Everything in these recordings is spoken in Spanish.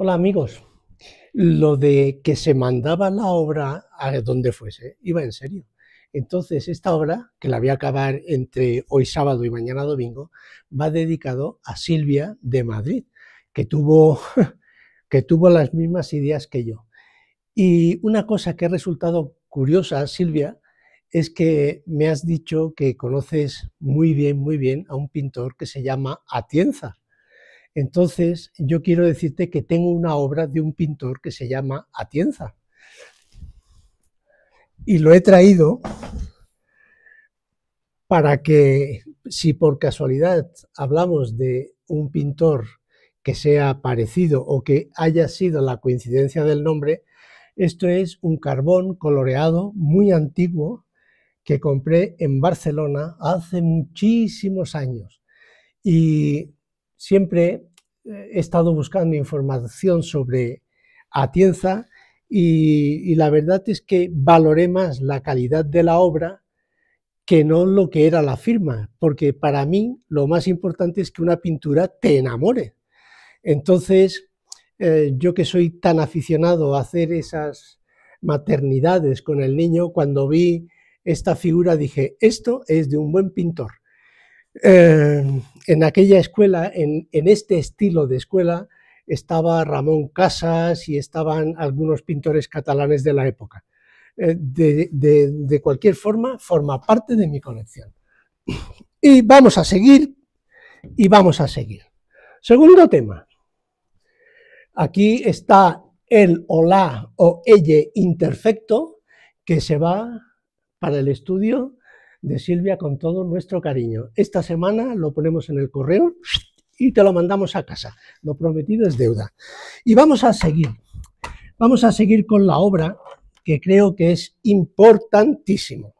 Hola amigos, lo de que se mandaba la obra a donde fuese, iba en serio. Entonces esta obra, que la voy a acabar entre hoy sábado y mañana domingo, va dedicado a Silvia de Madrid, que tuvo, que tuvo las mismas ideas que yo. Y una cosa que ha resultado curiosa, Silvia, es que me has dicho que conoces muy bien, muy bien a un pintor que se llama Atienza. Entonces, yo quiero decirte que tengo una obra de un pintor que se llama Atienza. Y lo he traído para que, si por casualidad hablamos de un pintor que sea parecido o que haya sido la coincidencia del nombre, esto es un carbón coloreado muy antiguo que compré en Barcelona hace muchísimos años. Y siempre eh, he estado buscando información sobre Atienza y, la verdad es que valoré más la calidad de la obra que no lo que era la firma, porque para mí lo más importante es que una pintura te enamore. Entonces, eh, yo que soy tan aficionado a hacer esas maternidades con el niño, cuando vi esta figura dije, esto es de un buen pintor. Eh, en aquella escuela, en, este estilo de escuela, estaba Ramón Casas y estaban algunos pintores catalanes de la época. Eh, de, cualquier forma, forma parte de mi colección. Y vamos a seguir, y vamos a seguir. Segundo tema. Aquí está el o la o elle imperfecto que se va para el estudio de Silvia con todo nuestro cariño. Esta semana lo ponemos en el correo y te lo mandamos a casa. Lo prometido es deuda. Y vamos a seguir. Vamos a seguir con la obra que creo que es importantísimo.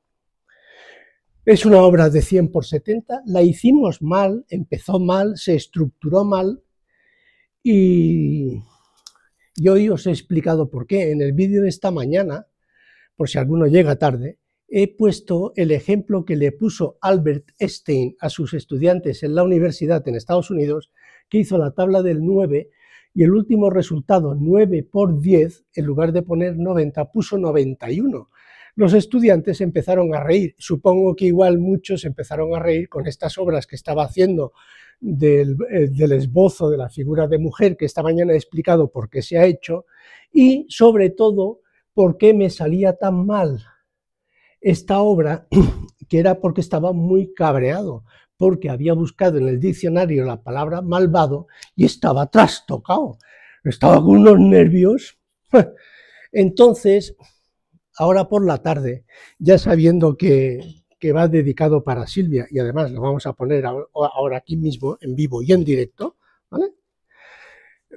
Es una obra de 100 por 70, la hicimos mal, empezó mal, se estructuró mal y, y hoy os he explicado por qué. En el vídeo de esta mañana, por si alguno llega tarde, he puesto el ejemplo que le puso Albert Einstein a sus estudiantes en la universidad en Estados Unidos, que hizo la tabla del 9 y el último resultado, 9 por 10, en lugar de poner 90, puso 91. Los estudiantes empezaron a reír. Supongo que igual muchos empezaron a reír con estas obras que estaba haciendo del, eh, del esbozo de la figura de mujer, que esta mañana he explicado por qué se ha hecho, y sobre todo por qué me salía tan mal esta obra, que era porque estaba muy cabreado, porque había buscado en el diccionario la palabra malvado y estaba trastocado, estaba con unos nervios. Entonces, ahora por la tarde, ya sabiendo que, que va dedicado para Silvia, y además lo vamos a poner ahora aquí mismo, en vivo y en directo, ¿vale?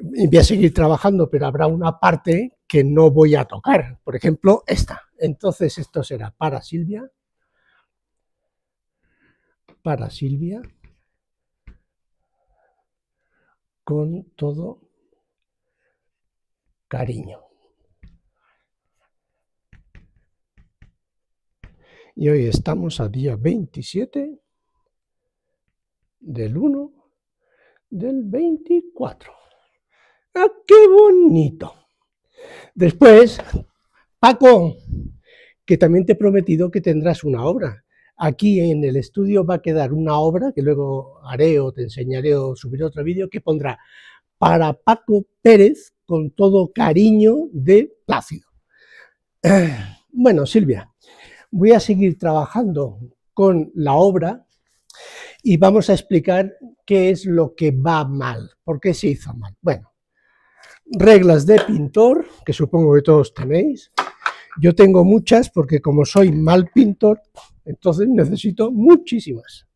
Voy a seguir trabajando, pero habrá una parte que no voy a tocar, por ejemplo, esta. Entonces esto será para Silvia, para Silvia, con todo cariño. Y hoy estamos a día 27 del 1 del 24. ¡Ah, qué bonito! Después Paco, que también te he prometido que tendrás una obra. Aquí en el estudio va a quedar una obra que luego haré o te enseñaré o subiré otro vídeo que pondrá para Paco Pérez con todo cariño de Plácido. Bueno, Silvia, voy a seguir trabajando con la obra y vamos a explicar qué es lo que va mal, por qué se hizo mal. Bueno, reglas de pintor, que supongo que todos tenéis, yo tengo muchas porque como soy mal pintor, entonces necesito muchísimas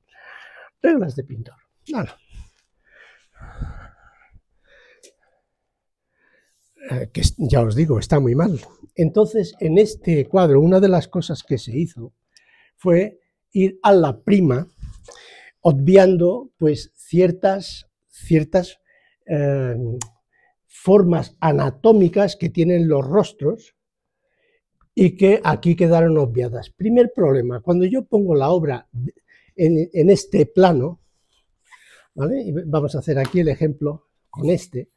reglas de pintor. Eh, que ya os digo, está muy mal. Entonces, en este cuadro, una de las cosas que se hizo fue ir a la prima, obviando pues ciertas, ciertas eh, formas anatómicas que tienen los rostros, y que aquí quedaron obviadas. Primer problema, cuando yo pongo la obra en, este plano, vamos a hacer aquí el ejemplo con este,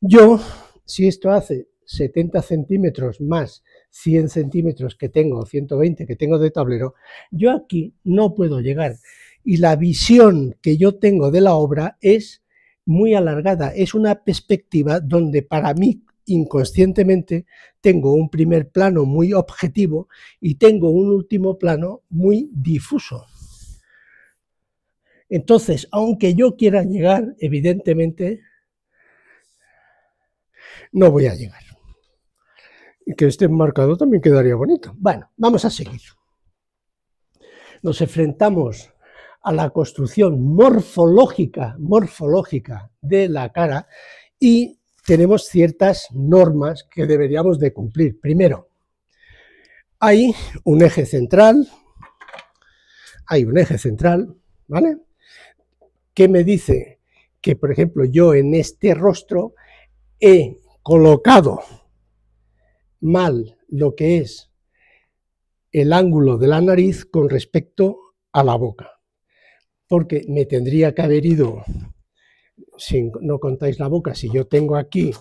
yo, si esto hace 70 centímetros más 100 centímetros que tengo, 120 que tengo de tablero, yo aquí no puedo llegar. Y la visión que yo tengo de la obra es muy alargada, es una perspectiva donde para mí inconscientemente tengo un primer plano muy objetivo y tengo un último plano muy difuso. Entonces, aunque yo quiera llegar, evidentemente, no voy a llegar. Y que esté marcado también quedaría bonito. Bueno, vamos a seguir. Nos enfrentamos a la construcción morfológica, morfológica de la cara y tenemos ciertas normas que deberíamos de cumplir. Primero, hay un eje central, hay un eje central, ¿vale? Que me dice que, por ejemplo, yo en este rostro he colocado mal lo que es el ángulo de la nariz con respecto a la boca, porque me tendría que haber ido si no contáis la boca, si yo tengo aquí,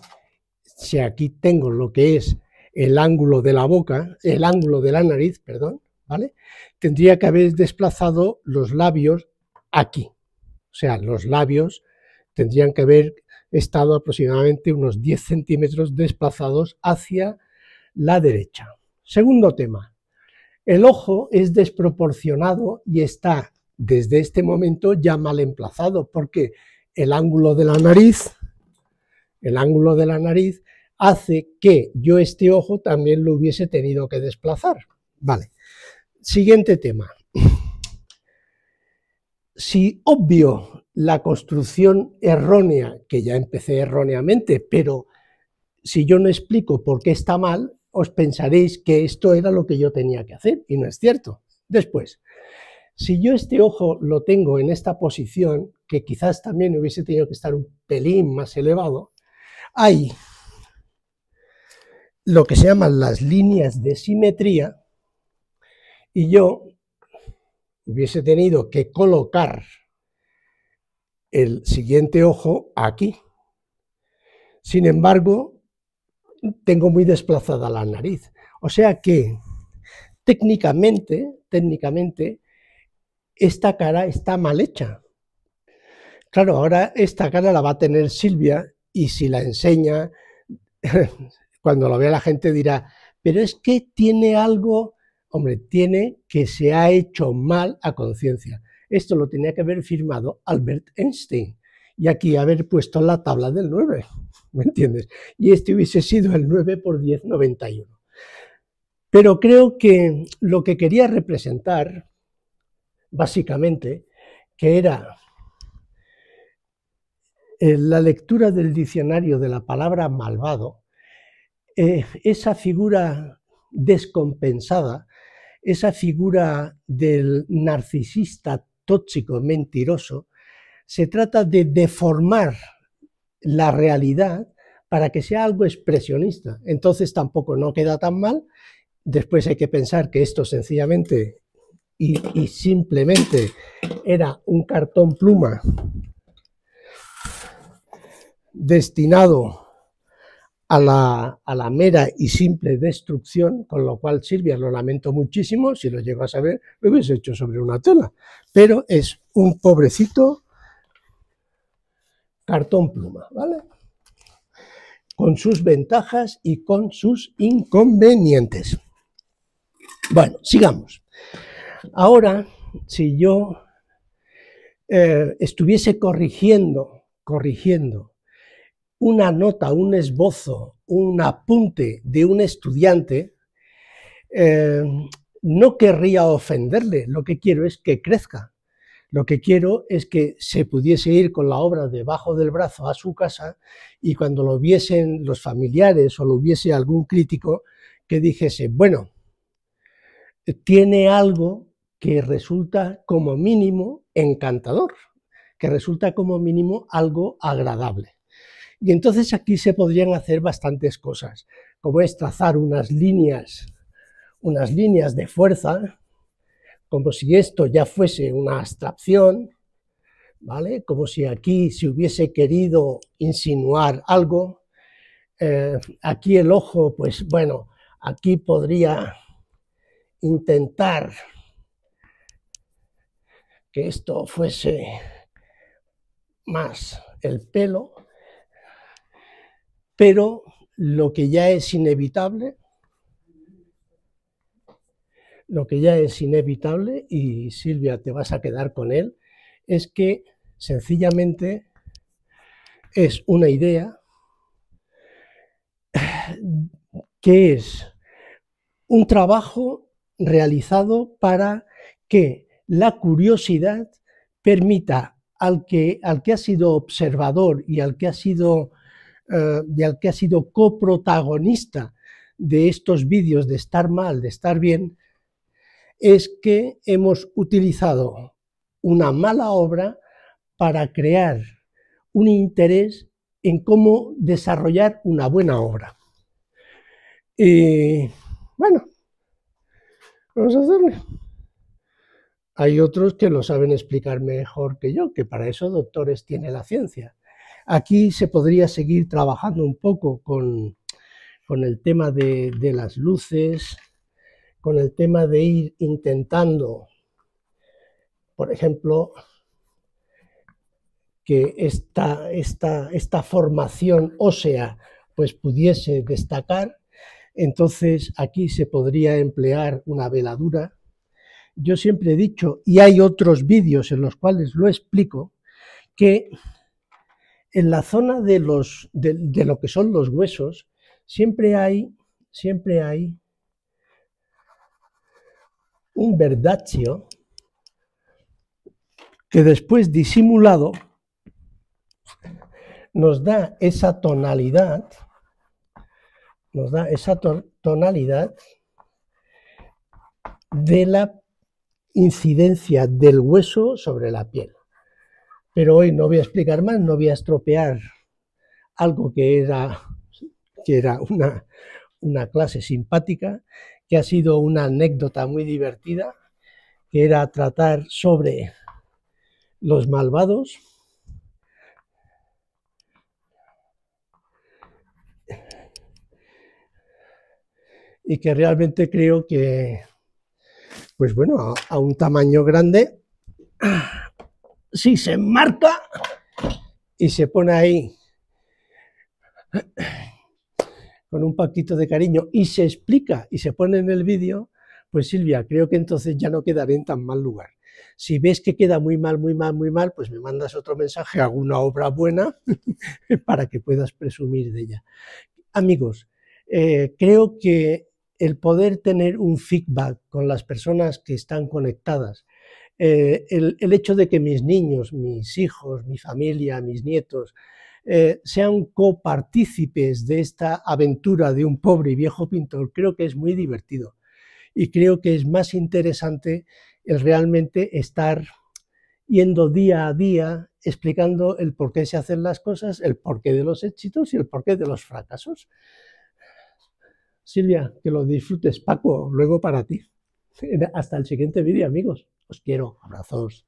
si aquí tengo lo que es el ángulo de la boca, el ángulo de la nariz, perdón, ¿vale? Tendría que haber desplazado los labios aquí. O sea, los labios tendrían que haber estado aproximadamente unos 10 centímetros desplazados hacia la derecha. Segundo tema, el ojo es desproporcionado y está desde este momento ya mal emplazado. ¿Por qué? Porque el ángulo de la nariz, el ángulo de la nariz hace que yo este ojo también lo hubiese tenido que desplazar. Vale. Siguiente tema. Si obvio la construcción errónea, que ya empecé erróneamente, pero si yo no explico por qué está mal, os pensaréis que esto era lo que yo tenía que hacer, y no es cierto. Después, si yo este ojo lo tengo en esta posición, que quizás también hubiese tenido que estar un pelín más elevado, hay lo que se llaman las líneas de simetría y yo hubiese tenido que colocar el siguiente ojo aquí. Sin embargo, tengo muy desplazada la nariz. O sea que técnicamente, técnicamente, esta cara está mal hecha. Claro, ahora esta cara la va a tener Silvia y si la enseña, cuando lo vea la gente dirá, pero es que tiene algo, hombre, tiene que se ha hecho mal a conciencia. Esto lo tenía que haber firmado Albert Einstein y aquí haber puesto la tabla del 9, ¿me entiendes? Y este hubiese sido el 9 por 10, 91. Pero creo que lo que quería representar básicamente, que era eh, la lectura del diccionario de la palabra malvado, eh, esa figura descompensada, esa figura del narcisista tóxico, mentiroso, se trata de deformar la realidad para que sea algo expresionista. Entonces tampoco no queda tan mal. Después hay que pensar que esto sencillamente y, simplemente era un cartón pluma destinado a la, a la, mera y simple destrucción, con lo cual Silvia lo lamento muchísimo, si lo llego a saber lo hubiese hecho sobre una tela, pero es un pobrecito cartón pluma, ¿vale? Con sus ventajas y con sus inconvenientes. Bueno, sigamos. Ahora, si yo eh, estuviese corrigiendo, corrigiendo una nota, un esbozo, un apunte de un estudiante, eh, no querría ofenderle, lo que quiero es que crezca. Lo que quiero es que se pudiese ir con la obra debajo del brazo a su casa y cuando lo viesen los familiares o lo viese algún crítico, que dijese, bueno, tiene algo que resulta como mínimo encantador, que resulta como mínimo algo agradable. Y entonces aquí se podrían hacer bastantes cosas, como es trazar unas líneas, unas líneas de fuerza, como si esto ya fuese una abstracción, ¿vale? Como si aquí se hubiese querido insinuar algo. Eh, aquí el ojo, pues bueno, aquí podría intentar que esto fuese más el pelo, pero lo que ya es inevitable, lo que ya es inevitable, y Silvia te vas a quedar con él, es que sencillamente es una idea que es un trabajo realizado para que la curiosidad permita al que, al que ha sido observador y al que ha sido, eh, al que ha sido coprotagonista de estos vídeos de estar mal, de estar bien, es que hemos utilizado una mala obra para crear un interés en cómo desarrollar una buena obra. bueno, vamos a hacerlo. Hay otros que lo saben explicar mejor que yo, que para eso doctores tiene la ciencia. Aquí se podría seguir trabajando un poco con, el tema de, las luces, con el tema de ir intentando, por ejemplo, que esta, esta, formación ósea pues pudiese destacar, entonces aquí se podría emplear una veladura yo siempre he dicho, y hay otros vídeos en los cuales lo explico, que en la zona de, los, de, lo que son los huesos siempre hay, siempre hay un verdaccio que después disimulado nos da esa tonalidad, nos da esa tonalidad de la incidencia del hueso sobre la piel. Pero hoy no voy a explicar más, no voy a estropear algo que era, que era una clase simpática, que ha sido una anécdota muy divertida, que era tratar sobre los malvados. Y que realmente creo que pues bueno, a, un tamaño grande, si se enmarca y se pone ahí con un paquito de cariño y se explica y se pone en el vídeo, pues Silvia, creo que entonces ya no quedaré en tan mal lugar. Si ves que queda muy mal, muy mal, muy mal, pues me mandas otro mensaje, alguna obra buena para que puedas presumir de ella. Amigos, eh, creo que el poder tener un feedback con las personas que están conectadas, eh, el, hecho de que mis niños, mis hijos, mi familia, mis nietos, eh, sean copartícipes de esta aventura de un pobre y viejo pintor, creo que es muy divertido. Y creo que es más interesante el realmente estar yendo día a día explicando el por qué se hacen las cosas, el porqué de los éxitos y el porqué de los fracasos. Silvia, que lo disfrutes. Paco, luego para ti. Hasta el siguiente vídeo, amigos. Os quiero. Abrazos.